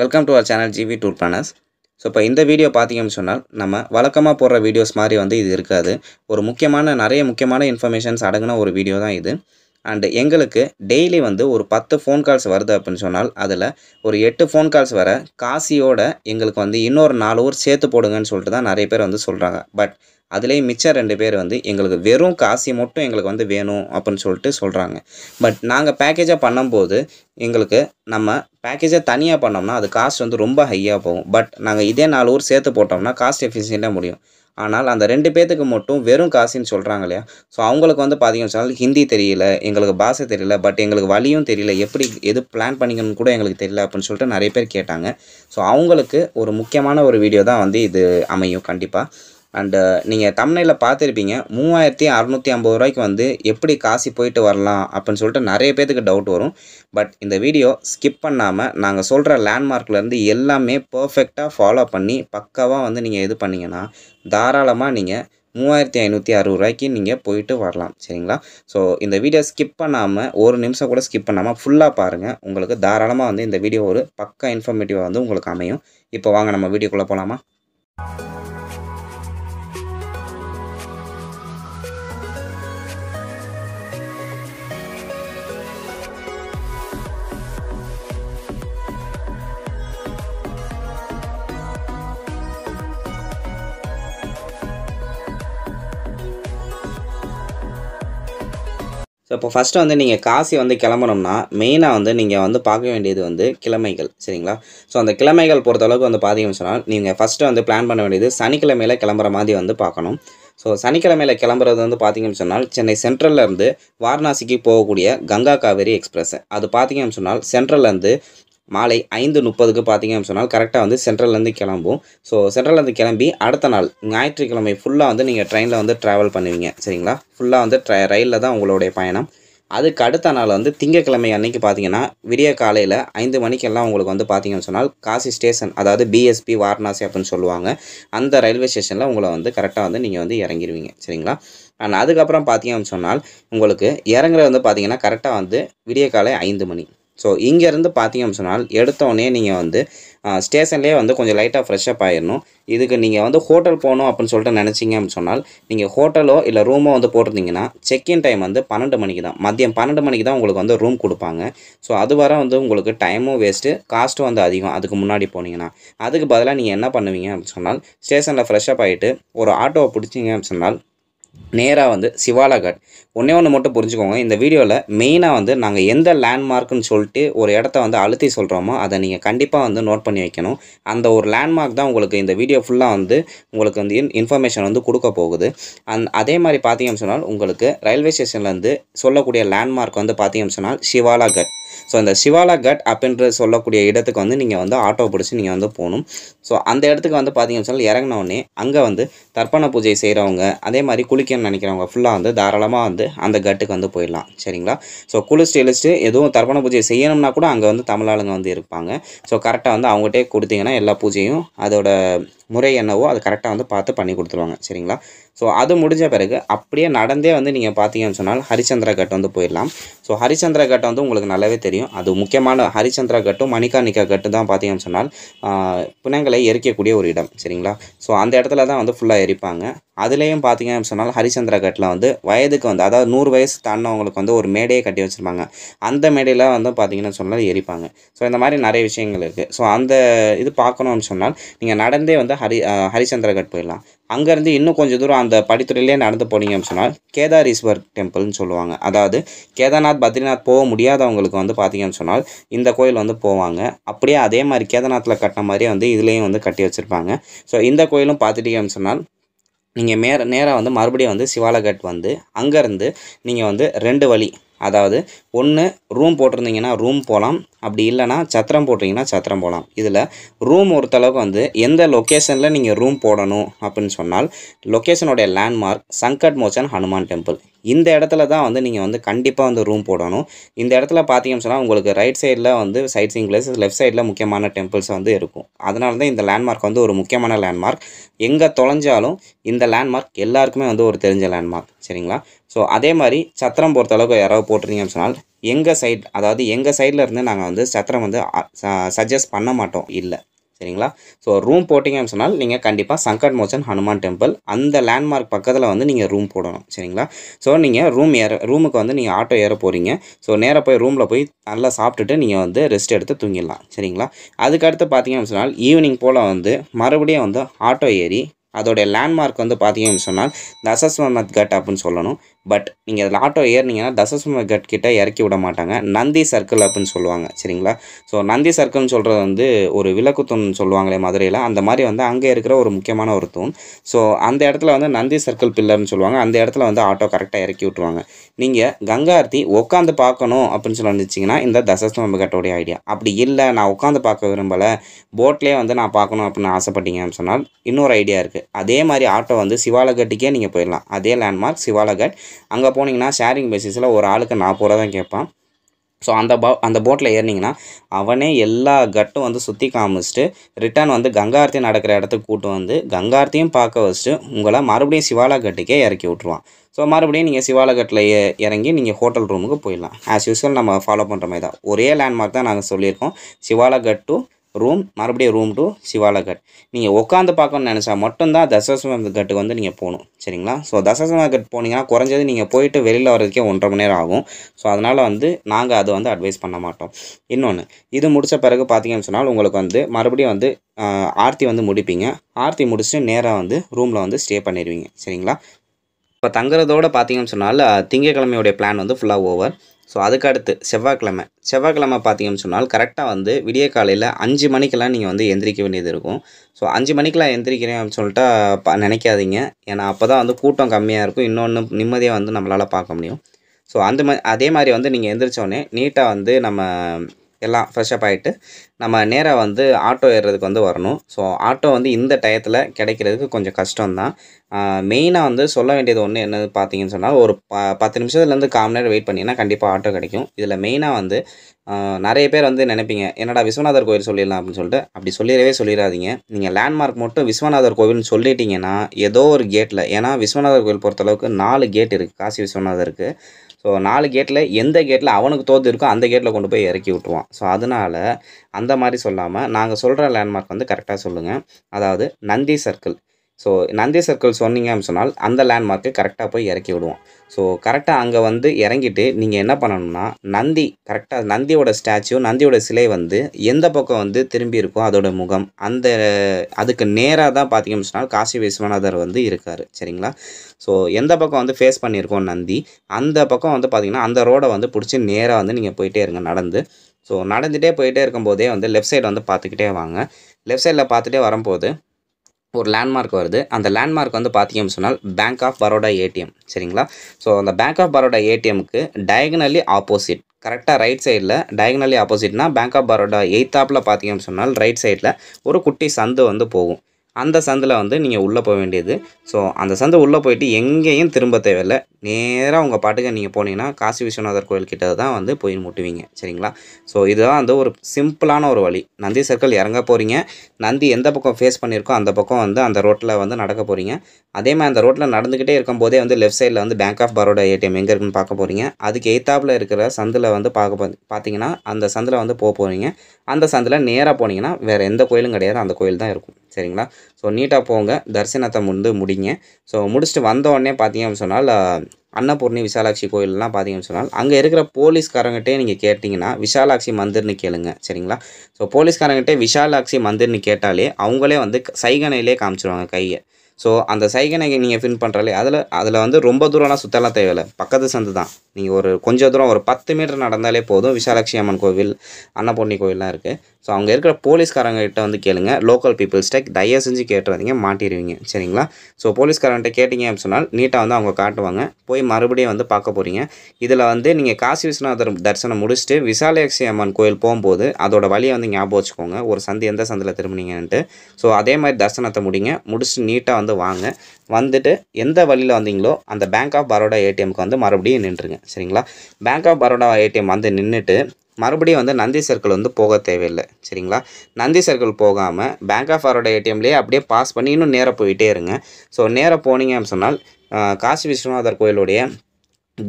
welcome to our channel GV tour planners so இப்போ இந்த video பார்த்தீங்கன்னு சொன்னால் நம்ம வழக்கமாக போடுற வீடியோஸ் மாதிரி வந்து இது இருக்காது ஒரு முக்கியமான நிறைய முக்கியமான இன்ஃபர்மேஷன்ஸ் அடங்கின ஒரு வீடியோ தான் இது அண்டு எங்களுக்கு டெய்லி வந்து ஒரு பத்து ஃபோன் கால்ஸ் வருது அப்படின்னு சொன்னால் அதில் ஒரு எட்டு ஃபோன் கால்ஸ் வர காசியோட எங்களுக்கு வந்து இன்னொரு நாலு ஊர் சேர்த்து போடுங்கன்னு சொல்லிட்டு தான் நிறைய பேர் வந்து சொல்கிறாங்க பட் அதிலே மிச்சம் ரெண்டு பேர் வந்து எங்களுக்கு வெறும் காசி மட்டும் எங்களுக்கு வந்து வேணும் அப்படின்னு சொல்லிட்டு சொல்கிறாங்க பட் நாங்கள் பேக்கேஜாக பண்ணும்போது எங்களுக்கு நம்ம பேக்கேஜை தனியாக பண்ணோம்னா அது காஸ்ட் வந்து ரொம்ப ஹையாக போகும் பட் நாங்கள் இதே நாலு ஊர் சேர்த்து போட்டோம்னா காஸ்ட் எஃபிஷியண்ட்டாக முடியும் ஆனால் அந்த ரெண்டு பேர்த்துக்கு மட்டும் வெறும் காசின்னு சொல்கிறாங்க இல்லையா ஸோ அவங்களுக்கு வந்து பார்த்திங்கன்னு சொன்னால் ஹிந்தி தெரியல எங்களுக்கு பாஷை தெரியல பட் எங்களுக்கு வழியும் தெரியல எப்படி எது பிளான் பண்ணிக்கணும்னு கூட எங்களுக்கு தெரியல அப்படின்னு சொல்லிட்டு நிறைய பேர் கேட்டாங்க ஸோ அவங்களுக்கு ஒரு முக்கியமான ஒரு வீடியோ தான் வந்து இது அமையும் கண்டிப்பாக அண்டு uh, நீங்கள் தமிழில் பார்த்துருப்பீங்க மூவாயிரத்தி அறநூற்றி ஐம்பது ரூபாய்க்கு வந்து எப்படி காசி போயிட்டு வரலாம் அப்படின்னு சொல்லிட்டு நிறைய பேத்துக்கு டவுட் வரும் பட் இந்த வீடியோ ஸ்கிப் பண்ணாமல் நாங்கள் சொல்கிற லேண்ட்மார்க்லேருந்து எல்லாமே பர்ஃபெக்டாக ஃபாலோ பண்ணி பக்காவாக வந்து நீங்கள் இது பண்ணிங்கன்னா தாராளமாக நீங்கள் மூவாயிரத்தி ஐநூற்றி அறுபது ரூபாய்க்கு நீங்கள் போயிட்டு வரலாம் சரிங்களா ஸோ இந்த வீடியோ ஸ்கிப் பண்ணாமல் ஒரு நிமிஷம் கூட ஸ்கிப் பண்ணாமல் ஃபுல்லாக பாருங்கள் உங்களுக்கு தாராளமாக வந்து இந்த வீடியோ ஒரு பக்கா இன்ஃபர்மேட்டிவாக வந்து உங்களுக்கு அமையும் இப்போ வாங்க நம்ம வீடியோக்குள்ளே போகலாமா இப்போ ஃபஸ்ட்டு வந்து நீங்கள் காசி வந்து கிளம்பணும்னா மெயினாக வந்து நீங்கள் வந்து பார்க்க வேண்டியது வந்து கிழமைகள் சரிங்களா ஸோ அந்த கிழமைகள் பொறுத்தளவுக்கு வந்து பார்த்தீங்கன்னு சொன்னால் நீங்கள் ஃபஸ்ட்டு வந்து பிளான் பண்ண வேண்டியது சனிக்கிழமையில் கிளம்புற மாதிரி வந்து பார்க்கணும் ஸோ சனிக்கிழமையில் கிளம்புறது வந்து பார்த்தீங்கன்னு சொன்னால் சென்னை சென்ட்ரல்லேருந்து வாரணாசிக்கு போகக்கூடிய கங்கா காவேரி எக்ஸ்பிரஸ் அது பார்த்தீங்கன்னு சொன்னால் சென்ட்ரல்லேருந்து மாலை ஐந்து முப்பதுக்கு பார்த்திங்க அப்படின்னு சொன்னால் கரெக்டாக வந்து சென்ட்ரல்லேருந்து கிளம்பும் ஸோ சென்ட்ரல்லேருந்து கிளம்பி அடுத்த நாள் ஞாயிற்றுக்கிழமை ஃபுல்லாக வந்து நீங்கள் ட்ரெயினில் வந்து ட்ராவல் பண்ணுவீங்க சரிங்களா ஃபுல்லாக வந்து ட்ர ரயிலில் தான் உங்களுடைய பயணம் அதுக்கு அடுத்த நாள் வந்து திங்கக்கிழமை அன்னைக்கு பார்த்தீங்கன்னா விடிய காலையில் ஐந்து மணிக்கெல்லாம் உங்களுக்கு வந்து பார்த்தீங்கன்னு சொன்னால் காசி ஸ்டேஷன் அதாவது பிஎஸ்பி வாரணாசி அப்படின்னு சொல்லுவாங்க அந்த ரயில்வே ஸ்டேஷனில் உங்களை வந்து கரெக்டாக வந்து நீங்கள் வந்து இறங்கிடுவீங்க சரிங்களா அண்ட் அதுக்கப்புறம் பார்த்தீங்க அப்படின்னு சொன்னால் உங்களுக்கு இறங்குறது வந்து பார்த்தீங்கன்னா கரெக்டாக வந்து விடிய காலை ஐந்து மணி ஸோ இங்கேருந்து பார்த்தீங்க அப்படின்னு சொன்னால் எடுத்தோடனே நீங்கள் வந்து ஸ்டேஷன்லேயே வந்து கொஞ்சம் லைட்டாக ஃப்ரெஷ்ஷப் ஆகிடணும் இதுக்கு நீங்கள் வந்து ஹோட்டல் போகணும் அப்படின்னு சொல்லிட்டு நினச்சிங்க அப்படின்னு சொன்னால் நீங்கள் ஹோட்டலோ இல்லை ரூமோ வந்து போட்டிருந்தீங்கன்னா செக்இன் டைம் வந்து பன்னெண்டு மணிக்கு தான் மதியம் பன்னெண்டு மணிக்கு தான் உங்களுக்கு வந்து ரூம் கொடுப்பாங்க ஸோ அது வர வந்து உங்களுக்கு டைமும் வேஸ்ட்டு காஸ்ட்டும் வந்து அதிகம் அதுக்கு முன்னாடி போனீங்கன்னா அதுக்கு பதிலாக நீங்கள் என்ன பண்ணுவீங்க அப்படின்னு சொன்னால் ஸ்டேஷனில் ஃப்ரெஷ்ஷப் ஆகிட்டு ஒரு ஆட்டோவை பிடிச்சிங்க அப்படின்னு சொன்னால் நேராக வந்து சிவாலா ஒன்றே ஒன்று மட்டும் புரிஞ்சுக்கோங்க இந்த வீடியோவில் மெயினாக வந்து நாங்கள் எந்த லேண்ட்மார்க்குன்னு சொல்லிட்டு ஒரு இடத்த வந்து அழுத்தி சொல்கிறோமோ அதை நீங்கள் கண்டிப்பாக வந்து நோட் பண்ணி வைக்கணும் அந்த ஒரு லேண்ட்மார்க் தான் உங்களுக்கு இந்த வீடியோ ஃபுல்லாக வந்து உங்களுக்கு வந்து இன்ஃபர்மேஷன் வந்து கொடுக்க போகுது அந் அதே மாதிரி பார்த்தீங்கன்னு சொன்னால் உங்களுக்கு ரயில்வே ஸ்டேஷன்லேருந்து சொல்லக்கூடிய லேண்ட்மார்க் வந்து பார்த்தீங்கன்னு சொன்னால் சிவாலாகட் ஸோ அந்த சிவாலா கட் அப்படின்ற சொல்லக்கூடிய இடத்துக்கு வந்து நீங்கள் வந்து ஆட்டோ பிடிச்சி நீங்கள் வந்து போகணும் ஸோ அந்த இடத்துக்கு வந்து பார்த்தீங்கன்னு சொன்னால் இறங்கினோடனே அங்கே வந்து தர்ப்பண பூஜை செய்கிறவங்க அதே மாதிரி குளி குளிக்கணும்னு நினைக்கிறவங்க ஃபுல்லாக வந்து தாராளமாக வந்து அந்த கட்டுக்கு வந்து போயிடலாம் சரிங்களா ஸோ குளிச்சுட்டு இழிச்சிட்டு எதுவும் தர்ப்பண பூஜை செய்யணும்னா கூட அங்கே வந்து தமிழ் ஆளுங்க வந்து இருப்பாங்க ஸோ கரெக்டாக வந்து அவங்ககிட்டே கொடுத்தீங்கன்னா எல்லா பூஜையும் அதோட முறை என்னவோ அது கரெக்டாக வந்து பார்த்து பண்ணி கொடுத்துருவாங்க சரிங்களா ஸோ அது முடிஞ்ச பிறகு அப்படியே நடந்தே வந்து நீங்கள் பார்த்தீங்கன்னு சொன்னால் ஹரிச்சந்திரா கட் வந்து போயிடலாம் ஸோ ஹரிச்சந்திரா கட்டை வந்து உங்களுக்கு நல்லாவே தெரியும் அது முக்கியமான ஹரிச்சந்திரா கட்டும் மணிகாணிக்கா கட்டு தான் பார்த்தீங்கன்னு சொன்னால் பிணங்களை எரிக்கக்கூடிய ஒரு இடம் சரிங்களா ஸோ அந்த இடத்துல தான் வந்து ஃபுல்லாக எரிப்பாங்க அதுலேயும் பார்த்தீங்க அப்படின்னு சொன்னால் ஹரிச்சந்திரா கட்டில் வந்து வயதுக்கு வந்து அதாவது நூறு வயசு தாண்டினவங்களுக்கு வந்து ஒரு மேடையை கட்டி வச்சுருப்பாங்க அந்த மேடையில் வந்து பார்த்தீங்கன்னு சொன்னால் எரிப்பாங்க ஸோ இந்த மாதிரி நிறைய விஷயங்கள் இருக்குது ஸோ அந்த இது பார்க்கணும்னு சொன்னால் நீங்கள் நடந்தே வந்து ஹரி ஹரிச்சந்திரகட் போயிடலாம் அங்கேருந்து இன்னும் கொஞ்சம் தூரம் அந்த படித்துறையிலே நடந்து போனீங்க அப்படின்னு சொன்னால் கேதாரீஸ்வர் டெம்பிள்னு சொல்லுவாங்க அதாவது கேதார்நாத் பத்ரிநாத் போக முடியாதவங்களுக்கு வந்து பார்த்தீங்கன்னு சொன்னால் இந்த கோயில் வந்து போவாங்க அப்படியே அதே மாதிரி கேதார்நாத்தில் கட்டின மாதிரியே வந்து இதுலேயும் வந்து கட்டி வச்சுருப்பாங்க ஸோ இந்த கோயிலும் பார்த்துட்டீங்கன்னு சொன்னால் நீங்கள் மேர நேராக வந்து மறுபடியும் வந்து சிவாலகட் வந்து அங்கேருந்து நீங்கள் வந்து ரெண்டு வழி அதாவது ஒன்று ரூம் போட்டிருந்தீங்கன்னா ரூம் போகலாம் அப்படி இல்லைன்னா சத்திரம் போட்டிங்கன்னா சத்திரம் போகலாம் இதில் ரூம் ஒருத்தளவுக்கு வந்து எந்த லொக்கேஷனில் நீங்கள் ரூம் போடணும் அப்படின்னு சொன்னால் லொக்கேஷனுடைய லேண்ட்மார்க் சங்கட் மோச்சன் ஹனுமான் டெம்பிள் இந்த இடத்துல தான் வந்து நீங்கள் வந்து கண்டிப்பாக வந்து ரூம் போடணும் இந்த இடத்துல பார்த்தீங்கன்னு சொன்னால் உங்களுக்கு ரைட் சைடில் வந்து சைட் சீங் பிளேஸ் லெஃப்ட் சைடில் முக்கியமான டெம்பிள்ஸ் வந்து இருக்கும் அதனால தான் இந்த லேண்ட்மார்க் வந்து ஒரு முக்கியமான லேண்ட்மார்க் எங்கே தொலைஞ்சாலும் இந்த லேண்ட்மார்க் எல்லாருக்குமே வந்து ஒரு தெரிஞ்ச லேண்ட்மார்க் சரிங்களா ஸோ அதே மாதிரி சத்திரம் பொறுத்தளவுக்கு யாராவது போட்டிருந்தீங்கன்னு சொன்னால் எங்கள் சைட் அதாவது எங்கள் சைடில் இருந்து நாங்கள் வந்து சத்திரம் வந்து சஜஸ்ட் பண்ண மாட்டோம் இல்லை சரிங்களா ஸோ ரூம் போட்டிங்கன்னு சொன்னால் நீங்கள் கண்டிப்பாக சங்கட் மோச்சன் ஹனுமான் டெம்பிள் அந்த லேண்ட்மார்க் பக்கத்தில் வந்து நீங்கள் ரூம் போடணும் சரிங்களா ஸோ நீங்கள் ரூம் ஏற ரூமுக்கு வந்து நீங்கள் ஆட்டோ ஏற போகிறீங்க ஸோ நேராக போய் ரூமில் போய் நல்லா சாப்பிட்டுட்டு நீங்கள் வந்து ரெஸ்ட் எடுத்து தூங்கிடலாம் சரிங்களா அதுக்கடுத்து பார்த்தீங்கன்னு சொன்னால் ஈவினிங் போல் வந்து மறுபடியும் வந்து ஆட்டோ ஏறி அதோடைய லேண்ட்மார்க் வந்து பார்த்தீங்கன்னு சொன்னால் தசஸ்வமத் கட் அப்படின்னு சொல்லணும் பட் நீங்கள் அதில் ஆட்டோ ஏறினீங்கன்னா தசசும கட் கிட்டே இறக்கி விட மாட்டாங்க நந்தி சர்க்கிள் அப்படின்னு சொல்லுவாங்க சரிங்களா ஸோ நந்தி சர்க்கிள்னு சொல்கிறது வந்து ஒரு விளக்கு தூண் சொல்லுவாங்களே மதுரையில் அந்த மாதிரி வந்து அங்கே இருக்கிற ஒரு முக்கியமான ஒரு தூண் ஸோ அந்த இடத்துல வந்து நந்தி சர்க்கிள் பில்லர்னு சொல்லுவாங்க அந்த இடத்துல வந்து ஆட்டோ கரெக்டாக இறக்கி விட்டுருவாங்க நீங்கள் கங்கா ஆர்த்தி உட்காந்து பார்க்கணும் அப்படின்னு சொல்லி வந்துச்சிங்கன்னா இந்த தசசும கட்டோடைய ஐடியா அப்படி இல்லை நான் உட்காந்து பார்க்க விரும்பலை போட்லேயே வந்து நான் பார்க்கணும் அப்படின்னு ஆசைப்பட்டீங்க அப்படின்னு சொன்னால் இன்னொரு ஐடியா இருக்குது அதே மாதிரி ஆட்டோ வந்து சிவாலகட்டுக்கே நீங்கள் போயிடலாம் அதே லேண்ட்மார்க் சிவாலகட் அங்கே போனீங்கன்னா ஷேரிங் பேசிஸில் ஒரு ஆளுக்கு நாற்பது ரூபா தான் கேட்பான் ஸோ அந்த பா அந்த போட்டில் ஏறினீங்கன்னா அவனே எல்லா கட்டும் வந்து சுற்றி காமிச்சிட்டு ரிட்டர்ன் வந்து கங்கார்த்தி நடக்கிற இடத்துக்கு கூட்டு வந்து கங்கார்த்தியும் பார்க்க வச்சுட்டு உங்களை மறுபடியும் சிவாலா கட்டுக்கே இறக்கி விட்ருவான் ஸோ மறுபடியும் நீங்கள் சிவாலா கட்டில் இறங்கி நீங்கள் ஹோட்டல் ரூமுக்கு போயிடலாம் ஆஸ் யூஸ்வல் நம்ம ஃபாலோ பண்ணுற மாதிரி தான் ஒரே லேண்ட்மார்க் தான் நாங்கள் சொல்லியிருக்கோம் சிவாலா கட் டு ரூம் மறுபடியும் ரூம் டு சிவாலா கட் நீங்கள் உட்காந்து பார்க்கணும்னு நினச்சா மட்டும்தான் தசசம கட்டுக்கு வந்து நீங்கள் போகணும் சரிங்களா ஸோ தசசம கட் போனீங்கன்னா குறைஞ்சது நீங்கள் போயிட்டு வெளியில் வரதுக்கே ஒன்றரை மணி நேரம் ஆகும் ஸோ அதனால் வந்து நாங்கள் அதை வந்து அட்வைஸ் பண்ண மாட்டோம் இன்னொன்று இது முடித்த பிறகு பார்த்தீங்கன்னு சொன்னால் உங்களுக்கு வந்து மறுபடியும் வந்து ஆர்த்தி வந்து முடிப்பீங்க ஆர்த்தி முடிச்சுட்டு நேராக வந்து ரூமில் வந்து ஸ்டே பண்ணிடுவீங்க சரிங்களா இப்போ தங்குறதோட பார்த்தீங்கன்னு சொன்னால் திங்கக்கிழமையுடைய பிளான் வந்து ஃபுல்லாக ஓவர் ஸோ அதுக்கு அடுத்து செவ்வாய்க்கிழமை செவ்வாய்க்கிழமை பார்த்தீங்கன்னு சொன்னால் கரெக்டாக வந்து விடிய காலையில் அஞ்சு மணிக்கெல்லாம் நீங்கள் வந்து எந்திரிக்க வேண்டியது இருக்கும் ஸோ அஞ்சு மணிக்கெலாம் எந்திரிக்கிறேன் அப்படின்னு சொல்லிட்டு நினைக்காதீங்க ஏன்னா அப்போ தான் வந்து கூட்டம் கம்மியாக இருக்கும் இன்னொன்று நிம்மதியாக வந்து நம்மளால் பார்க்க முடியும் ஸோ அந்த மாதிரி அதே மாதிரி வந்து நீங்கள் எந்திரிச்சோடனே நீட்டாக வந்து நம்ம எல்லாம் ஃப்ரெஷ்ஷப் ஆகிட்டு நம்ம நேராக வந்து ஆட்டோ ஏறுறதுக்கு வந்து வரணும் ஸோ ஆட்டோ வந்து இந்த டயத்தில் கிடைக்கிறதுக்கு கொஞ்சம் கஷ்டம்தான் மெயினாக வந்து சொல்ல வேண்டியது ஒன்று என்னது பார்த்தீங்கன்னு சொன்னால் ஒரு ப பத்து நிமிஷத்துலேருந்து காமன் நேரம் வெயிட் பண்ணிங்கன்னா கண்டிப்பாக ஆட்டோ கிடைக்கும் இதில் மெயினாக வந்து நிறைய பேர் வந்து நினைப்பீங்க என்னடா விஸ்வநாதர் கோயில் சொல்லிடலாம் அப்படின்னு சொல்லிட்டு அப்படி சொல்லிடவே சொல்லிடாதீங்க நீங்கள் லேண்ட்மார்க் மட்டும் விஸ்வநாதர் கோவில்னு சொல்லிட்டீங்கன்னா ஏதோ ஒரு கேட்டில் ஏன்னா விஸ்வநாதர் கோயில் பொறுத்தளவுக்கு நாலு கேட் இருக்குது காசி விஸ்வநாதருக்கு ஸோ நாலு கேட்டில் எந்த கேட்டில் அவனுக்கு தோத்து இருக்கோ அந்த கேட்டில் கொண்டு போய் இறக்கி விட்டுருவான் ஸோ அதனால் அந்த மாதிரி சொல்லாமல் நாங்கள் சொல்கிற லேண்ட்மார்க் வந்து கரெக்டாக சொல்லுங்கள் அதாவது Nandi circle so Nandi circle சொன்னீங்க அப்படின்னு சொன்னால் அந்த லேண்ட்மார்க்கு கரெக்டாக போய் இறக்கி விடுவோம் ஸோ கரெக்டாக அங்கே வந்து இறங்கிட்டு நீங்கள் என்ன பண்ணணும்னா நந்தி கரெக்டாக நந்தியோட ஸ்டாச்சு நந்தியோட சிலை வந்து எந்த பக்கம் வந்து திரும்பி இருக்கோ அதோட முகம் அந்த அதுக்கு நேராக தான் பார்த்தீங்கன்னு சொன்னால் காசி விஸ்வநாதர் வந்து இருக்கார் சரிங்களா ஸோ எந்த பக்கம் வந்து ஃபேஸ் பண்ணியிருக்கோம் நந்தி அந்த பக்கம் வந்து பார்த்திங்கன்னா அந்த ரோடை வந்து பிடிச்சி நேராக வந்து நீங்கள் போயிட்டே இருங்க நடந்து ஸோ நடந்துகிட்டே போயிட்டே இருக்கும்போதே வந்து லெஃப்ட் சைடு வந்து பார்த்துக்கிட்டே வாங்க லெஃப்ட் சைடில் பார்த்துட்டே வரும்போது ஒரு லேண்ட்மார்க் வருது அந்த லேண்ட்மார்க் வந்து பார்த்தீங்க சொன்னால் பேங்க் ஆஃப் பரோடா ஏடிஎம் சரிங்களா ஸோ அந்த பேங்க் ஆஃப் பரோடா ஏடிஎம்க்கு டயகனலி ஆப்போசிட் கரெக்டாக ரைட் சைடில் டயகனலி ஆப்போசிட்னா பேங்க் ஆஃப் பரோடா ஆப்பில் பார்த்தீங்கன்னு சொன்னால் ரைட் சைடில் ஒரு குட்டி சந்து வந்து போகும் அந்த சந்தில் வந்து நீங்கள் உள்ளே போக வேண்டியது ஸோ அந்த சந்தை உள்ளே போயிட்டு எங்கேயும் திரும்ப தேவையில்லை நேராக உங்கள் பாட்டுக்கு நீங்கள் போனீங்கன்னா காசி விஸ்வநாதர் கோயில்கிட்ட தான் வந்து போய் முட்டுவீங்க சரிங்களா ஸோ இதுதான் வந்து ஒரு சிம்பிளான ஒரு வழி நந்தி சர்க்கிள் இறங்க போகிறீங்க நந்தி எந்த பக்கம் ஃபேஸ் பண்ணியிருக்கோ அந்த பக்கம் வந்து அந்த ரோட்டில் வந்து நடக்க போகிறீங்க அதே மாதிரி அந்த ரோட்டில் நடந்துக்கிட்டே இருக்கும்போதே வந்து லெஃப்ட் சைடில் வந்து பேங்க் ஆஃப் பரோடா ஏடிஎம் எங்கே இருக்குன்னு பார்க்க போகிறீங்க அதுக்கு எய்த்தாப்பில் இருக்கிற சந்தில் வந்து பார்க்க பார்த்தீங்கன்னா அந்த சந்தில் வந்து போக போகிறீங்க அந்த சந்தில் நேராக போனீங்கன்னா வேறு எந்த கோயிலும் கிடையாது அந்த கோயில் தான் இருக்கும் சரிங்களா ஸோ நீட்டாக போங்க தரிசனத்தை வந்து முடிங்க ஸோ முடிச்சுட்டு வந்தோடனே பார்த்தீங்க அப்படின்னு சொன்னால் அன்னபூர்ணி விசாலாட்சி கோயிலெலாம் பார்த்தீங்கன்னு சொன்னால் அங்கே இருக்கிற போலீஸ்காரங்கிட்டே நீங்கள் கேட்டிங்கன்னா விசாலாட்சி மந்திர்னு கேளுங்க சரிங்களா ஸோ போலீஸ்காரங்கிட்டே விசாலாட்சி மந்திர்னு கேட்டாலே அவங்களே வந்து சைகனையிலே காமிச்சிருவாங்க கையை ஸோ அந்த சைகனை நீங்கள் ஃபின் பண்ணுறாலே அதில் அதில் வந்து ரொம்ப தூரம்லாம் சுத்தலாம் தேவையில்லை பக்கத்து சந்து தான் நீங்கள் ஒரு கொஞ்சம் தூரம் ஒரு பத்து மீட்டர் நடந்தாலே போதும் விசாலாட்சி அம்மன் கோவில் அன்னபூர்ணி கோவில்லாம் இருக்குது ஸோ அங்கே இருக்கிற போலீஸ்காரங்கிட்ட வந்து கேளுங்க லோக்கல் பீப்புள்ஸ்டேக் தயவு செஞ்சு வந்தீங்க மாட்டிடுவீங்க சரிங்களா ஸோ போலீஸ்காரங்கிட்ட கேட்டிங்க அப்படின்னு சொன்னால் நீட்டாக வந்து அவங்க காட்டுவாங்க போய் மறுபடியும் வந்து பார்க்க போகிறீங்க இதில் வந்து நீங்கள் காசி விஸ்வநாதர் தரிசனம் முடிச்சுட்டு விசாலாட்சி அம்மன் கோயில் போகும்போது அதோட வழியை வந்து ஞாபகம் வச்சுக்கோங்க ஒரு சந்தி எந்த சந்தில் திரும்பினீங்கன்ட்டு ஸோ அதே மாதிரி தரிசனத்தை முடிங்க முடிச்சுட்டு நீட்டாக வந்து வாங்க வந்துட்டு எந்த வழியில் வந்தீங்களோ அந்த பேங்க் ஆஃப் பரோடா ஏடிஎம்க்கு வந்து மறுபடியும் நின்றுங்க சரிங்களா பேங்க் ஆஃப் பரோடா ஏடிஎம் வந்து நின்றுட்டு மறுபடியும் வந்து நந்தி சர்க்கிள் வந்து போக தேவையில்லை சரிங்களா நந்தி சர்க்கிள் போகாமல் பேங்க் ஆஃப் பரோடா ஏடிஎம்லேயே அப்படியே பாஸ் பண்ணி இன்னும் நேராக போயிட்டே இருங்க ஸோ நேராக போனீங்க சொன்னால் காசி விஸ்வநாதர் கோயிலுடைய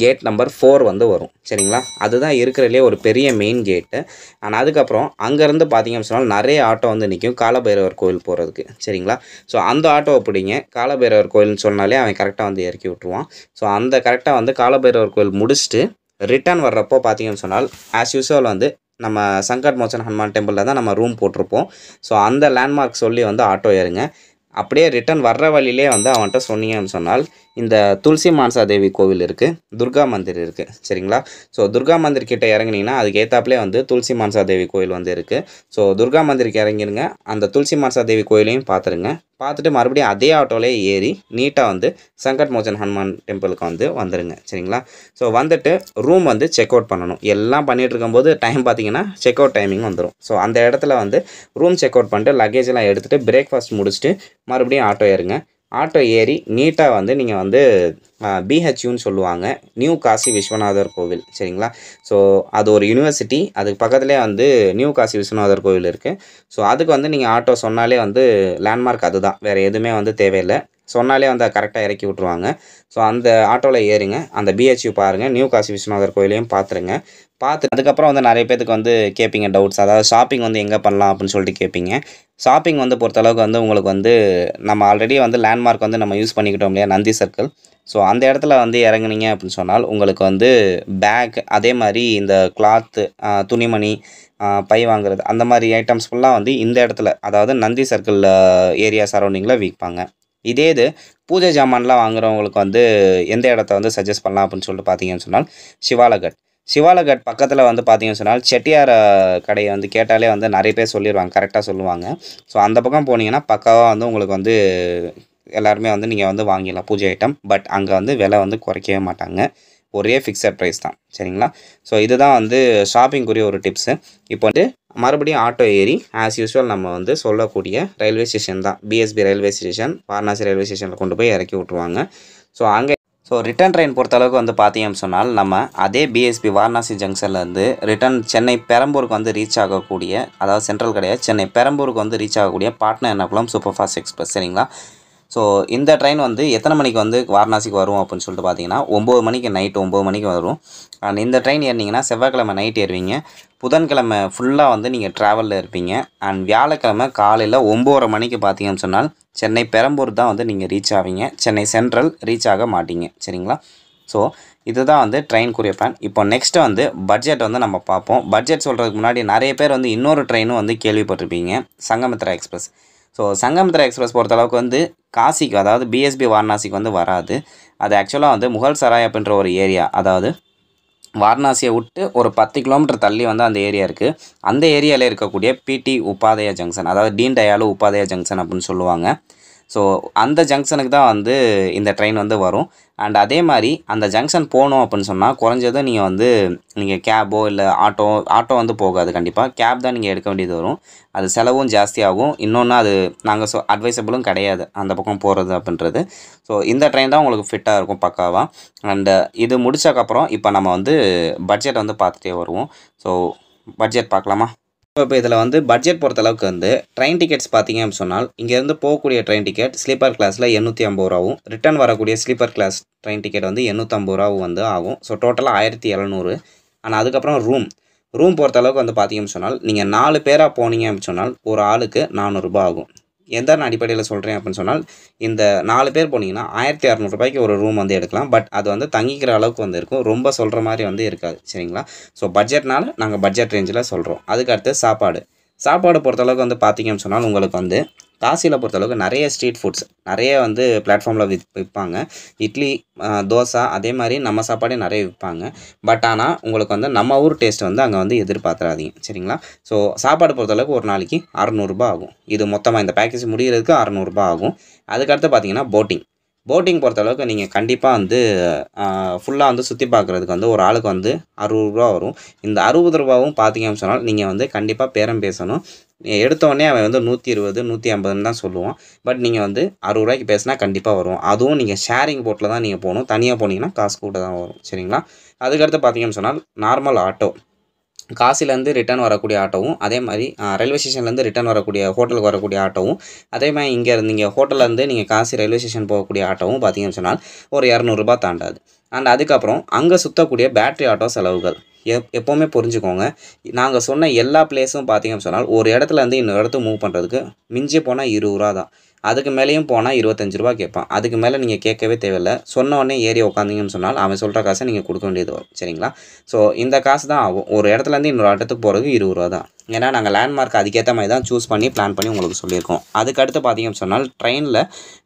கேட் நம்பர் ஃபோர் வந்து வரும் சரிங்களா அதுதான் இருக்கிறதுலே ஒரு பெரிய மெயின் கேட்டு ஆனால் அதுக்கப்புறம் அங்கேருந்து பார்த்திங்க சொன்னால் நிறைய ஆட்டோ வந்து நிற்கும் காலபைரவர் கோயில் போகிறதுக்கு சரிங்களா ஸோ அந்த ஆட்டோவை பிடிங்க காலபைரவர் கோயில்னு சொன்னாலே அவன் கரெக்டாக வந்து இறக்கி விட்டுருவான் ஸோ அந்த கரெக்டாக வந்து காலபைரவர் கோயில் முடிச்சுட்டு ரிட்டர்ன் வர்றப்போ பார்த்தீங்கன்னு சொன்னால் ஆஸ் யூஸ்வல் வந்து நம்ம சங்கட் மோசன் ஹனுமான் டெம்பிளில் தான் நம்ம ரூம் போட்டிருப்போம் ஸோ அந்த லேண்ட்மார்க் சொல்லி வந்து ஆட்டோ ஏறுங்க அப்படியே ரிட்டர்ன் வர்ற வழியிலே வந்து அவன்கிட்ட சொன்னீங்கன்னு சொன்னால் இந்த துளசி மானசா தேவி கோவில் இருக்குது துர்கா மந்திர் இருக்குது சரிங்களா ஸோ துர்கா மந்திர் கிட்டே இறங்குனீங்கன்னா அதுக்கு வந்து துளசி மானசா தேவி கோயில் வந்து இருக்குது ஸோ துர்கா மந்திருக்கு இறங்கிருங்க அந்த துளசி மானசா தேவி கோயிலையும் பார்த்துருங்க பார்த்துட்டு மறுபடியும் அதே ஆட்டோவிலே ஏறி நீட்டாக வந்து சங்கட் மோச்சன் ஹனுமான் டெம்பிளுக்கு வந்து வந்துடுங்க சரிங்களா ஸோ வந்துட்டு ரூம் வந்து செக் அவுட் பண்ணணும் எல்லாம் பண்ணிகிட்டு இருக்கும்போது டைம் பார்த்தீங்கன்னா செக் அவுட் டைமிங் வந்துடும் ஸோ அந்த இடத்துல வந்து ரூம் செக் அவுட் பண்ணிட்டு லக்கேஜ் எல்லாம் எடுத்துகிட்டு பிரேக்ஃபாஸ்ட் முடிச்சுட்டு மறுபடியும் ஆட்டோ ஏறுங்க ஆட்டோ ஏறி நீட்டாக வந்து நீங்கள் வந்து பிஹெச்யூன்னு சொல்லுவாங்க நியூ காசி விஸ்வநாதர் கோவில் சரிங்களா ஸோ அது ஒரு யூனிவர்சிட்டி அதுக்கு பக்கத்துலேயே வந்து நியூ காசி விஸ்வநாதர் கோவில் இருக்குது ஸோ அதுக்கு வந்து நீங்கள் ஆட்டோ சொன்னாலே வந்து லேண்ட்மார்க் அதுதான் வேறு எதுவுமே வந்து தேவையில்லை சொன்னாலே வந்து கரெக்டாக இறக்கி விட்ருவாங்க ஸோ அந்த ஆட்டோவில் ஏறுங்க அந்த பிஹெச்யூ பாருங்கள் நியூ காசி விஸ்வநாதர் கோயிலையும் பார்த்துருங்க பார்த்து அதுக்கப்புறம் வந்து நிறைய பேத்துக்கு வந்து கேட்பீங்க டவுட்ஸ் அதாவது ஷாப்பிங் வந்து எங்கே பண்ணலாம் அப்படின்னு சொல்லிட்டு கேட்பீங்க ஷாப்பிங் வந்து பொறுத்தளவுக்கு வந்து உங்களுக்கு வந்து நம்ம ஆல்ரெடி வந்து லேண்ட்மார்க் வந்து நம்ம யூஸ் பண்ணிக்கிட்டோம் இல்லையா நந்தி சர்க்கிள் ஸோ அந்த இடத்துல வந்து இறங்குனீங்க அப்படின்னு சொன்னால் உங்களுக்கு வந்து பேக் அதே மாதிரி இந்த கிளாத்து துணிமணி பை வாங்குறது அந்த மாதிரி ஐட்டம்ஸ் ஃபுல்லாக வந்து இந்த இடத்துல அதாவது நந்தி சர்க்கிளில் ஏரியா சரௌண்டிங்கில் விற்பாங்க இதே இது பூஜை ஜாமான்லாம் வாங்குறவங்களுக்கு வந்து எந்த இடத்த வந்து சஜஸ்ட் பண்ணலாம் அப்படின்னு சொல்லிட்டு பார்த்தீங்கன்னு சொன்னால் சிவாலகட் சிவாலகட் பக்கத்தில் வந்து பார்த்தீங்கன்னு சொன்னால் செட்டியார் கடையை வந்து கேட்டாலே வந்து நிறைய பேர் சொல்லிடுவாங்க கரெக்டாக சொல்லுவாங்க ஸோ அந்த பக்கம் போனீங்கன்னா பக்காவாக வந்து உங்களுக்கு வந்து எல்லாருமே வந்து நீங்கள் வந்து வாங்கிடலாம் பூஜை ஐட்டம் பட் அங்கே வந்து விலை வந்து குறைக்கவே மாட்டாங்க ஒரே ஃபிக்ஸட் ப்ரைஸ் தான் சரிங்களா ஸோ இதுதான் வந்து ஷாப்பிங்குரிய ஒரு டிப்ஸு இப்போ வந்து மறுபடியும் ஆட்டோ ஏறி ஆஸ் யூஸ்வல் நம்ம வந்து சொல்லக்கூடிய ரயில்வே ஸ்டேஷன் தான் B S B railway station Varanasi railway ஸ்டேஷனில் கொண்டு போய் இறக்கி விட்ருவாங்க ஸோ அங்கே ஸோ ரிட்டன் ட்ரெயின் பொறுத்தளவுக்கு வந்து பார்த்தீங்கன்னு சொன்னால் நம்ம அதே பிஎஸ்பி வாரணாசி ஜங்ஷன்லேருந்து ரிட்டன் சென்னை பெரம்பூருக்கு வந்து ரீச் ஆகக்கூடிய அதாவது சென்ட்ரல் கிடையாது சென்னை பெரம்பூருக்கு வந்து ரீச் ஆகக்கூடிய Patna Ernakulam super fast express சரிங்களா ஸோ இந்த ட்ரெயின் வந்து எத்தனை மணிக்கு வந்து வாரணாசிக்கு வரும் அப்படின்னு சொல்லிட்டு பார்த்தீங்கன்னா ஒம்பது மணிக்கு நைட்டு ஒம்பது மணிக்கு வரும் அண்ட் இந்த ட்ரெயின் ஏறினீங்கன்னா செவ்வாய்க்கிழமை நைட் ஏறுவீங்க புதன்கிழமை ஃபுல்லாக வந்து நீங்கள் ட்ராவலில் இருப்பீங்க அண்ட் வியாழக்கிழமை காலையில் ஒம்போரை மணிக்கு பார்த்தீங்கன்னு சொன்னால் சென்னை பெரம்பூர் தான் வந்து நீங்கள் ரீச் ஆவீங்க சென்னை சென்ட்ரல் ரீச் ஆக மாட்டீங்க சரிங்களா ஸோ இதுதான் வந்து ட்ரெயின்குரிய பிளான் இப்போ நெக்ஸ்ட்டு வந்து பட்ஜெட் வந்து நம்ம பார்ப்போம் பட்ஜெட் சொல்கிறதுக்கு முன்னாடி நிறைய பேர் வந்து இன்னொரு ட்ரெயினும் வந்து கேள்விப்பட்டிருப்பீங்க Sanghamitra express so Sanghamitra express பொறுத்தளவுக்கு வந்து காசிக்கு அதாவது பிஎஸ்பி வாரணாசிக்கு வந்து வராது அது ஆக்சுவலாக வந்து முகல் சராய் அப்படின்ற ஒரு ஏரியா அதாவது வாரணாசியை விட்டு ஒரு பத்து கிலோமீட்டர் தள்ளி வந்து அந்த ஏரியா இருக்குது அந்த ஏரியாவில் இருக்கக்கூடிய பிடி உபாதயா ஜங்ஷன் அதாவது டீன் டயாலு உபாதயா ஜங்ஷன் அப்படின்னு சொல்லுவாங்க ஸோ அந்த ஜங்ஷனுக்கு தான் வந்து இந்த ட்ரெயின் வந்து வரும் அண்ட் அதே மாதிரி அந்த ஜங்ஷன் போகணும் அப்படின்னு சொன்னால் குறைஞ்சதும் நீங்கள் வந்து நீங்கள் கேபோ இல்லை ஆட்டோ ஆட்டோ வந்து போகாது கண்டிப்பாக கேப் தான் நீங்கள் எடுக்க வேண்டியது வரும் அது செலவும் ஜாஸ்தியாகும் இன்னொன்று அது நாங்கள் சொ அட்வைசபிளும் கிடையாது அந்த பக்கம் போகிறது அப்படின்றது ஸோ இந்த ட்ரெயின் தான் உங்களுக்கு ஃபிட்டாக இருக்கும் பக்காவாக அண்டு இது முடித்தக்கப்புறம் இப்போ நம்ம வந்து பட்ஜெட் வந்து பார்த்துட்டே வருவோம் ஸோ பட்ஜெட் பார்க்கலாமா இப்போ இதில் வந்து பட்ஜெட் பொறுத்த அளவுக்கு வந்து ட்ரெயின் டிக்கெட்ஸ் பார்த்தீங்க அப்படின்னு சொன்னால் இங்கேருந்து போகக்கூடிய ட்ரெயின் டிக்கெட் ஸ்லீப்பர் கிளாஸில் எண்ணூற்றி ஐம்பது ரூபாவும் ரிட்டன் வரக்கூடிய ஸ்லீப்பர் கிளாஸ் ட்ரெயின் டிக்கெட் வந்து எண்ணூற்றம்பது ரூபாவும் வந்து ஆகும் ஸோ டோட்டலாக ஆயிரத்தி எழுநூறு ஆனால் அதுக்கப்புறம் ரூம் ரூம் பொறுத்த அளவுக்கு வந்து பார்த்தீங்கன்னு சொன்னால் நீங்கள் நாலு பேராக போனீங்க அப்படின்னு சொன்னால் ஒரு ஆளுக்கு நானூறுரூபா ஆகும் எந்த அடிப்படையில் சொல்கிறேன் அப்படின்னு சொன்னால் இந்த நாலு பேர் போனீங்கன்னா ஆயிரத்தி அறநூறுபாய்க்கு ஒரு ரூம் வந்து எடுக்கலாம் பட் அது வந்து தங்கிக்கிற அளவுக்கு வந்து இருக்கும் ரொம்ப சொல்கிற மாதிரி வந்து இருக்காது சரிங்களா ஸோ பட்ஜெட்னால் நாங்கள் பட்ஜெட் ரேஞ்சில் சொல்கிறோம் அதுக்கு அடுத்து சாப்பாடு சாப்பாடு பொறுத்தளவுக்கு வந்து பார்த்திங்கன்னு சொன்னால் உங்களுக்கு வந்து காசியில் பொறுத்தளவுக்கு நிறைய ஸ்ட்ரீட் ஃபுட்ஸ் நிறைய வந்து பிளாட்ஃபார்மில் வி விற்பாங்க இட்லி தோசை அதே மாதிரி நம்ம சாப்பாடே நிறைய விற்பாங்க பட் ஆனால் உங்களுக்கு வந்து நம்ம ஊர் டேஸ்ட் வந்து அங்கே வந்து எதிர்பார்த்துறாதீங்க சரிங்களா ஸோ சாப்பாடு பொறுத்தளவுக்கு ஒரு நாளைக்கு அறநூறுபா ஆகும் இது மொத்தமாக இந்த பேக்கேஜ் முடிகிறதுக்கு அறநூறுபா ஆகும் அதுக்கடுத்து பார்த்தீங்கன்னா போட்டிங் போட்டிங் பொறுத்தளவுக்கு நீங்கள் கண்டிப்பாக வந்து ஃபுல்லாக வந்து சுற்றி பார்க்குறதுக்கு வந்து ஒரு ஆளுக்கு வந்து அறுபது ரூபா வரும் இந்த அறுபது ரூபாவும் பார்த்தீங்கன்னு சொன்னால் நீங்கள் வந்து கண்டிப்பாக பேரம் பேசணும் எடுத்தோடனே அவன் வந்து நூற்றி இருபது நூற்றி ஐம்பதுன்னு தான் சொல்லுவான் பட் நீங்கள் வந்து அறுபது ரூபாய்க்கு பேசினா கண்டிப்பாக வரும் அதுவும் நீங்கள் ஷேரிங் போட்டில் தான் நீங்கள் போகணும் தனியாக போனீங்கன்னா காசு கூட்ட தான் வரும் சரிங்களா அதுக்கடுத்து பார்த்தீங்கன்னு சொன்னால் நார்மல் ஆட்டோ காசிலேருந்து ரிட்டர்ன் வரக்கூடிய ஆட்டோவும் அதே மாதிரி ரயில்வே ஸ்டேஷன்லேருந்து ரிட்டர்ன் வரக்கூடிய ஹோட்டலுக்கு வரக்கூடிய ஆட்டோவும் அதே மாதிரி இங்கே இருந்தீங்க ஹோட்டல்லேருந்து நீங்கள் காசி ரயில்வே ஸ்டேஷன் போகக்கூடிய ஆட்டோவும் பார்த்தீங்கன்னு சொன்னால் ஒரு இரநூறுபா தாண்டாது அண்ட் அதுக்கப்புறம் அங்கே சுற்றக்கூடிய பேட்ரி ஆட்டோ செலவுகள் எப் எப்போவுமே புரிஞ்சுக்கோங்க நாங்கள் சொன்ன எல்லா பிளேஸும் பார்த்தீங்கன்னு சொன்னால் ஒரு இடத்துலேருந்து இன்னொரு இடத்துக்கு மூவ் பண்ணுறதுக்கு மிஞ்சி போனால் இருபது ரூபா தான் அதுக்கு மேலேயும் போனால் இருபத்தஞ்சி ரூபா கேட்பான் அதுக்கு மேலே நீங்கள் கேட்கவே தேவையில்லை உடனே ஏறி உட்காந்திங்கன்னு சொன்னால் அவன் சொல்கிற காசை நீங்கள் கொடுக்க வேண்டியது சரிங்களா ஸோ இந்த காசு தான் ஆகும் ஒரு இடத்துலேருந்து இன்னொரு இடத்துக்கு போகிறதுக்கு இருபது ரூபா தான் ஏன்னா நாங்கள் லேண்ட்மார்க் அதுக்கேற்ற மாதிரி தான் சூஸ் பண்ணி பிளான் பண்ணி உங்களுக்கு சொல்லியிருக்கோம் அதுக்கடுத்து பார்த்தீங்கன்னு சொன்னால் ட்ரெயினில்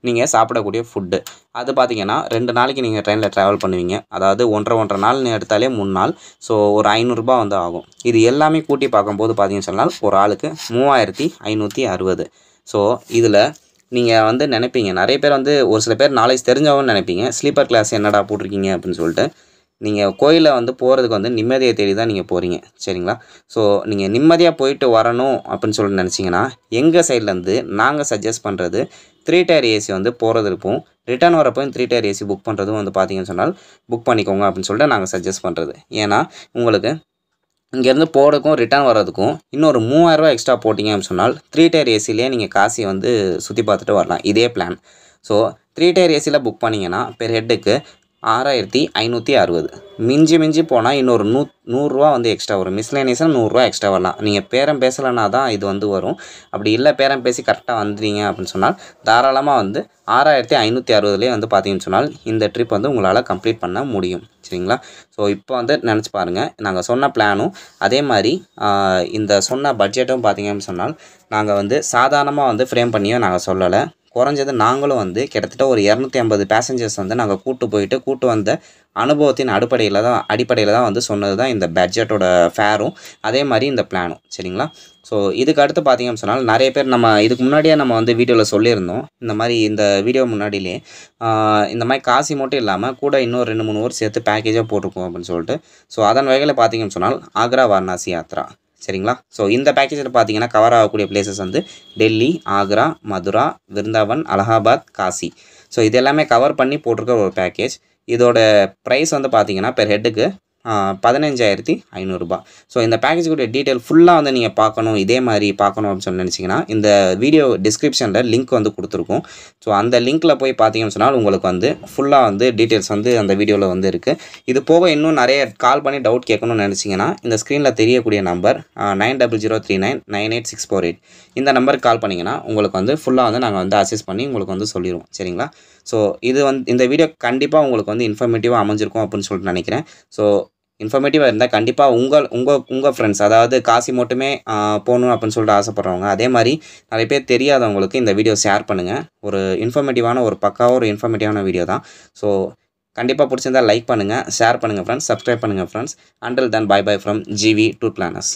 நீங்கள் சாப்பிடக்கூடிய ஃபுட்டு அது பார்த்தீங்கன்னா ரெண்டு நாளைக்கு நீங்கள் ட்ரெயினில் ட்ராவல் பண்ணுவீங்க அதாவது ஒன்றரை ஒன்றரை நாள்னு எடுத்தாலே மூணு நாள் ஸோ ஒரு ஐநூறுரூபா வந்து ஆகும் இது எல்லாமே கூட்டி பார்க்கும்போது பார்த்தீங்கன்னு சொன்னால் ஒரு ஆளுக்கு மூவாயிரத்தி ஐநூற்றி அறுபது ஸோ இதில் நீங்கள் வந்து நினைப்பீங்க நிறைய பேர் வந்து ஒரு சில பேர் நாலேஜ் தெரிஞ்சவங்கன்னு நினைப்பீங்க ஸ்லீப்பர் கிளாஸ் என்னடா போட்டிருக்கீங்க அப்படின்னு சொல்லிட்டு நீங்கள் கோயிலில் வந்து போகிறதுக்கு வந்து நிம்மதியை தேடி தான் நீங்கள் போகிறீங்க சரிங்களா ஸோ நீங்கள் நிம்மதியாக போயிட்டு வரணும் அப்படின்னு சொல்லி நினச்சிங்கன்னா எங்கள் சைட்லேருந்து நாங்கள் சஜஸ்ட் பண்ணுறது த்ரீ டயர் ஏசி வந்து போகிறது இருப்போம் ரிட்டர்ன் வரப்போ த்ரீ டயர் ஏசி புக் பண்ணுறதும் வந்து பார்த்தீங்கன்னு சொன்னால் புக் பண்ணிக்கோங்க அப்படின்னு சொல்லிட்டு நாங்கள் சஜஸ்ட் பண்ணுறது ஏன்னா உங்களுக்கு இங்கேருந்து போகிறதுக்கும் ரிட்டர்ன் வர்றதுக்கும் இன்னொரு மூவாயிரரூவா எக்ஸ்ட்ரா போட்டிங்க அப்படின்னு சொன்னால் த்ரீ டயர் ஏசிலே நீங்கள் காசியை வந்து சுற்றி பார்த்துட்டு வரலாம் இதே பிளான் ஸோ த்ரீ டயர் ஏசியில் புக் பண்ணிங்கன்னா பெர் ஹெட்டுக்கு ஆறாயிரத்தி ஐநூற்றி அறுபது மிஞ்சி மிஞ்சி போனால் இன்னொரு நூ நூறுரூவா வந்து எக்ஸ்ட்ரா வரும் மிஸ்லைனியஸில் நூறுரூவா எக்ஸ்ட்ரா வரலாம் நீங்கள் பேரம் பேசலைனா தான் இது வந்து வரும் அப்படி இல்லை பேரம் பேசி கரெக்டாக வந்துடுங்க அப்படின்னு சொன்னால் தாராளமாக வந்து ஆறாயிரத்தி ஐநூற்றி அறுபதுலேயே வந்து பார்த்தீங்கன்னு சொன்னால் இந்த ட்ரிப் வந்து உங்களால் கம்ப்ளீட் பண்ண முடியும் சரிங்களா ஸோ இப்போ வந்து நினச்சி பாருங்கள் நாங்கள் சொன்ன பிளானும் அதே மாதிரி இந்த சொன்ன பட்ஜெட்டும் அப்படின்னு சொன்னால் நாங்கள் வந்து சாதாரணமாக வந்து ஃப்ரேம் பண்ணியும் நாங்கள் சொல்லலை குறைஞ்சது நாங்களும் வந்து கிட்டத்தட்ட ஒரு இரநூத்தி ஐம்பது பேசஞ்சர்ஸ் வந்து நாங்கள் கூட்டு போயிட்டு கூட்டு வந்த அனுபவத்தின் அடிப்படையில் தான் அடிப்படையில் தான் வந்து சொன்னது தான் இந்த பட்ஜெட்டோட ஃபேரும் அதே மாதிரி இந்த பிளானும் சரிங்களா ஸோ இதுக்கு அடுத்து பார்த்தீங்கன்னு சொன்னால் நிறைய பேர் நம்ம இதுக்கு முன்னாடியே நம்ம வந்து வீடியோவில் சொல்லியிருந்தோம் இந்த மாதிரி இந்த வீடியோ முன்னாடியிலே இந்த மாதிரி காசி மட்டும் இல்லாமல் கூட இன்னொரு ரெண்டு மூணு ஊர் சேர்த்து பேக்கேஜாக போட்டிருக்கோம் அப்படின்னு சொல்லிட்டு ஸோ அதன் வகையில் பார்த்தீங்கன்னு சொன்னால் ஆக்ரா வாரணாசி யாத்ரா சரிங்களா ஸோ இந்த பேக்கேஜில் பார்த்தீங்கன்னா கவர் ஆகக்கூடிய பிளேசஸ் வந்து டெல்லி ஆக்ரா மதுரா விருந்தாவன் அலகாபாத் காசி ஸோ இது எல்லாமே கவர் பண்ணி போட்டிருக்க ஒரு பேக்கேஜ் இதோட ப்ரைஸ் வந்து பார்த்தீங்கன்னா பெர் ஹெட்டுக்கு பதினஞ்சாயிரத்தி ஐநூறுரூபா ஸோ இந்த பேக்கேஜுக்குடைய டீட்டெயில் ஃபுல்லாக வந்து நீங்கள் பார்க்கணும் இதே மாதிரி பார்க்கணும் அப்படின்னு சொல்லி நினச்சிங்கன்னா இந்த வீடியோ டிஸ்கிரிப்ஷனில் லிங்க் வந்து கொடுத்துருக்கோம் ஸோ அந்த லிங்க்கில் போய் பார்த்தீங்கன்னு சொன்னால் உங்களுக்கு வந்து ஃபுல்லாக வந்து டீட்டெயில்ஸ் வந்து அந்த வீடியோவில் வந்து இருக்குது இது போக இன்னும் நிறைய கால் பண்ணி டவுட் கேட்கணும்னு நினச்சிங்கன்னா இந்த ஸ்க்ரீனில் தெரியக்கூடிய number nine double zero three nine nine eight six four eight இந்த நம்பருக்கு கால் பண்ணிங்கன்னா உங்களுக்கு வந்து ஃபுல்லாக வந்து நாங்கள் வந்து அசஸ் பண்ணி உங்களுக்கு வந்து சொல்லிடுவோம் சரிங்களா ஸோ இது வந்து இந்த வீடியோ கண்டிப்பாக உங்களுக்கு வந்து இன்ஃபர்மேட்டிவாக அமைஞ்சிருக்கும் அப்படின்னு சொல்லிட்டு நினைக்கிறேன் ஸோ இன்ஃபர்மேட்டிவாக இருந்தால் கண்டிப்பாக உங்கள் உங்கள் உங்கள் ஃப்ரெண்ட்ஸ் அதாவது காசி மட்டுமே போகணும் அப்படின்னு சொல்லிட்டு ஆசைப்பட்றவங்க அதே மாதிரி நிறைய பேர் தெரியாதவங்களுக்கு இந்த வீடியோ ஷேர் பண்ணுங்கள் ஒரு இன்ஃபர்மேட்டிவான ஒரு பக்காவாக ஒரு இன்ஃபர்மேட்டிவான வீடியோ தான் ஸோ கண்டிப்பாக பிடிச்சிருந்தால் லைக் பண்ணுங்கள் ஷேர் பண்ணுங்கள் ஃப்ரெண்ட்ஸ் சப்ஸ்கிரைப் பண்ணுங்கள் friends until then bye bye from GV tour பிளானஸ்